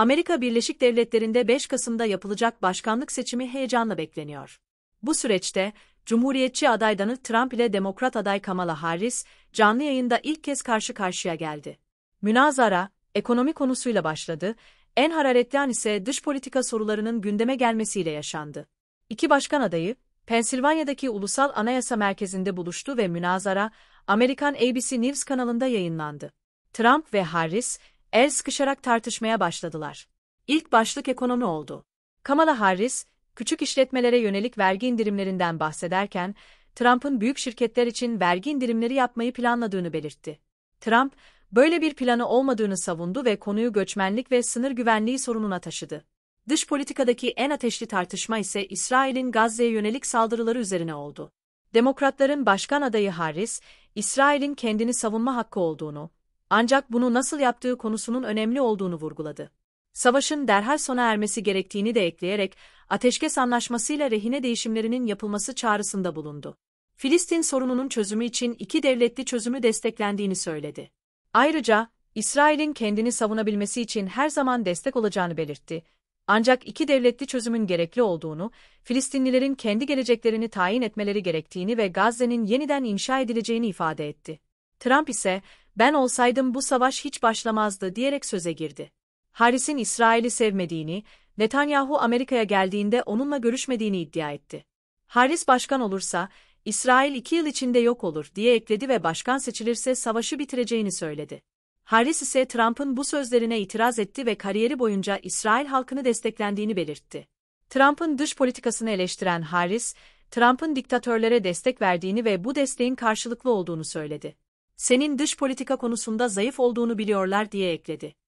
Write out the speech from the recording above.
Amerika Birleşik Devletleri'nde 5 Kasım'da yapılacak başkanlık seçimi heyecanla bekleniyor. Bu süreçte, Cumhuriyetçi aday Donald Trump ile Demokrat aday Kamala Harris, canlı yayında ilk kez karşı karşıya geldi. Münazara, ekonomi konusuyla başladı, en hararetli an ise dış politika sorularının gündeme gelmesiyle yaşandı. İki başkan adayı, Pensilvanya'daki Ulusal Anayasa Merkezi'nde buluştu ve münazara, Amerikan ABC News kanalında yayınlandı. Trump ve Harris, El sıkışarak tartışmaya başladılar. İlk başlık ekonomi oldu. Kamala Harris, küçük işletmelere yönelik vergi indirimlerinden bahsederken, Trump'ın büyük şirketler için vergi indirimleri yapmayı planladığını belirtti. Trump, böyle bir planı olmadığını savundu ve konuyu göçmenlik ve sınır güvenliği sorununa taşıdı. Dış politikadaki en ateşli tartışma ise İsrail'in Gazze'ye yönelik saldırıları üzerine oldu. Demokratların başkan adayı Harris, İsrail'in kendini savunma hakkı olduğunu, ancak bunu nasıl yaptığı konusunun önemli olduğunu vurguladı. Savaşın derhal sona ermesi gerektiğini de ekleyerek ateşkes anlaşmasıyla rehine değişimlerinin yapılması çağrısında bulundu. Filistin sorununun çözümü için iki devletli çözümü desteklendiğini söyledi. Ayrıca İsrail'in kendini savunabilmesi için her zaman destek olacağını belirtti. Ancak iki devletli çözümün gerekli olduğunu, Filistinlilerin kendi geleceklerini tayin etmeleri gerektiğini ve Gazze'nin yeniden inşa edileceğini ifade etti. Trump ise ben olsaydım bu savaş hiç başlamazdı diyerek söze girdi. Haris'in İsrail'i sevmediğini, Netanyahu Amerika'ya geldiğinde onunla görüşmediğini iddia etti. Haris başkan olursa, İsrail iki yıl içinde yok olur diye ekledi ve başkan seçilirse savaşı bitireceğini söyledi. Harris ise Trump'ın bu sözlerine itiraz etti ve kariyeri boyunca İsrail halkını desteklendiğini belirtti. Trump'ın dış politikasını eleştiren Harris, Trump'ın diktatörlere destek verdiğini ve bu desteğin karşılıklı olduğunu söyledi senin dış politika konusunda zayıf olduğunu biliyorlar diye ekledi.